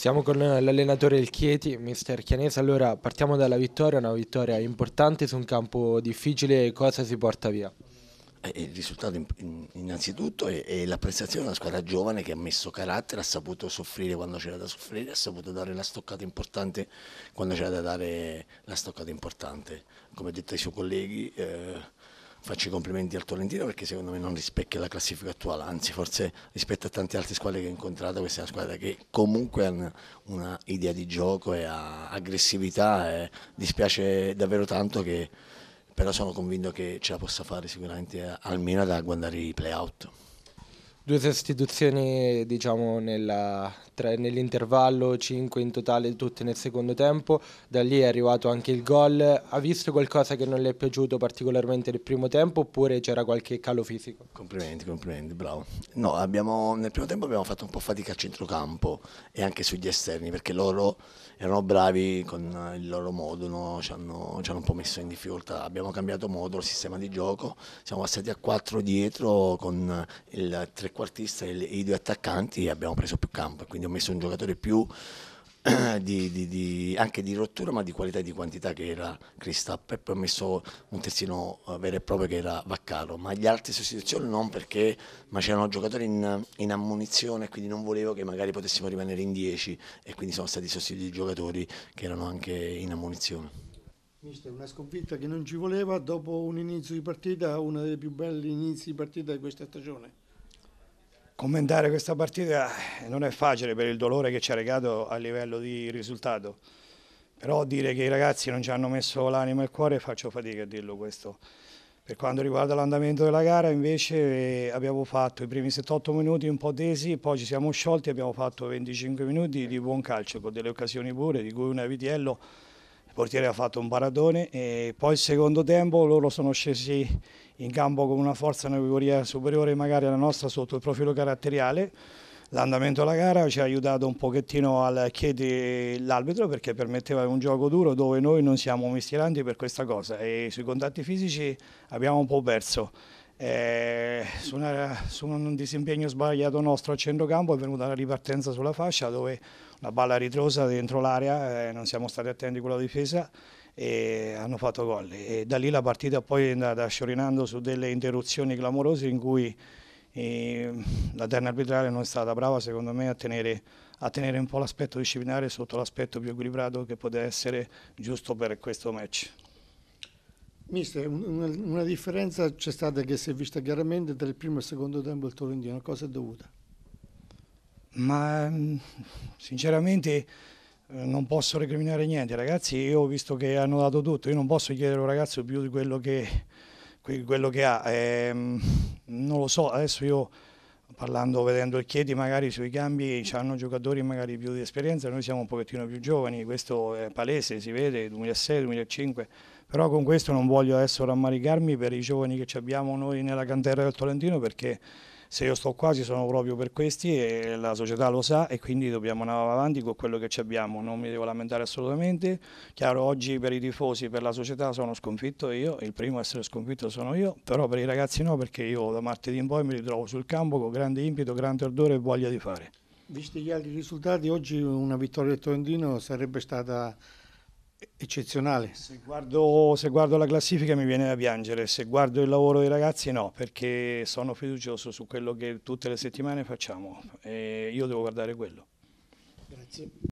Siamo con l'allenatore del Chieti, mister Chianese. Allora partiamo dalla vittoria, una vittoria importante su un campo difficile. Cosa si porta via? Eh, il risultato innanzitutto è, la prestazione di una squadra giovane che ha messo carattere, ha saputo soffrire quando c'era da soffrire, ha saputo dare la stoccata importante quando c'era da dare la stoccata importante. Come ha detto ai suoi colleghi, eh, faccio i complimenti al Tolentino perché secondo me non rispecchia la classifica attuale, anzi forse rispetto a tante altre squadre che ho incontrato questa è una squadra che comunque ha un'idea di gioco e ha aggressività e dispiace davvero tanto che però sono convinto che ce la possa fare sicuramente eh, almeno da guardare i play-out due sostituzioni diciamo, nella, tra, nell'intervallo, 5 in totale tutte nel secondo tempo, da lì è arrivato anche il gol, ha visto qualcosa che non le è piaciuto particolarmente nel primo tempo oppure c'era qualche calo fisico? Complimenti, complimenti, bravo. No, abbiamo, nel primo tempo abbiamo fatto un po' fatica a centrocampo e anche sugli esterni perché loro erano bravi con il loro modulo ci, hanno, ci, hanno, un po' messo in difficoltà, abbiamo cambiato modulo sistema di gioco, siamo passati a 4 dietro con il 3 trequartista e i due attaccanti abbiamo preso più campo, quindi ho messo un giocatore più di, di, di, anche di rottura ma di qualità e di quantità che era Cristap e poi ho messo un terzino eh, vero e proprio che era Vaccaro ma gli altri sostituzioni non perché ma c'erano giocatori in, in ammunizione e quindi non volevo che magari potessimo rimanere in 10 e quindi sono stati sostituiti i giocatori che erano anche in ammunizione Mister, una sconfitta che non ci voleva dopo un inizio di partita, uno dei più belli inizi di partita di questa stagione commentare questa partita eh, non è facile per il dolore che ci ha regato a livello di risultato, però dire che i ragazzi non ci hanno messo l'anima e il cuore faccio fatica a dirlo questo. Per quanto riguarda l'andamento della gara invece eh, abbiamo fatto i primi 78 minuti un po' tesi, poi ci siamo sciolti, e abbiamo fatto 25 minuti di buon calcio con delle occasioni pure, di cui una Vitiello il portiere ha fatto un paradone e poi il secondo tempo loro sono scesi in campo con una forza, una categoria superiore magari alla nostra sotto il profilo caratteriale. L'andamento della gara ci ha aiutato un pochettino al chiedere l'arbitro perché permetteva un gioco duro dove noi non siamo mestieranti per questa cosa e sui contatti fisici abbiamo un po' perso. Eh, su, una, su, un disimpegno sbagliato nostro a centrocampo è venuta la ripartenza sulla fascia dove la palla ritrosa dentro l'area, eh, non siamo stati attenti con la difesa e hanno fatto gol. E da lì la partita poi è andata sciorinando su delle interruzioni clamorose in cui eh, la terna arbitrale non è stata brava secondo me a tenere, a tenere un po' l'aspetto disciplinare sotto l'aspetto più equilibrato che poteva essere giusto per questo match. Mister, una, una differenza c'è stata che si è vista chiaramente tra il primo e il secondo tempo del Tolentino, cosa è dovuta? Ma mm, sinceramente eh, non posso recriminare niente, ragazzi, io ho visto che hanno dato tutto, io non posso chiedere a un ragazzo più di quello che, quello che ha, eh, non lo so, adesso io parlando, vedendo il Chieti magari sui cambi hanno giocatori magari più di esperienza, noi siamo un pochettino più giovani, questo è palese, si vede, 2006-2005, però con questo non voglio adesso rammaricarmi per i giovani che abbiamo noi nella cantera del Tolentino perché se io sto quasi sono proprio per questi e la società lo sa e quindi dobbiamo andare avanti con quello che abbiamo, non mi devo lamentare assolutamente, chiaro oggi per i tifosi, per la società sono sconfitto io, il primo a essere sconfitto sono io, però per i ragazzi no perché io da martedì in poi mi ritrovo sul campo con grande impeto, grande ardore e voglia di fare. Visti gli altri risultati, oggi una vittoria del Torrentino sarebbe stata eccezionale. Se guardo, se guardo, la classifica mi viene da piangere, se guardo il lavoro dei ragazzi no, perché sono fiducioso su quello che tutte le settimane facciamo e io devo guardare quello. Grazie.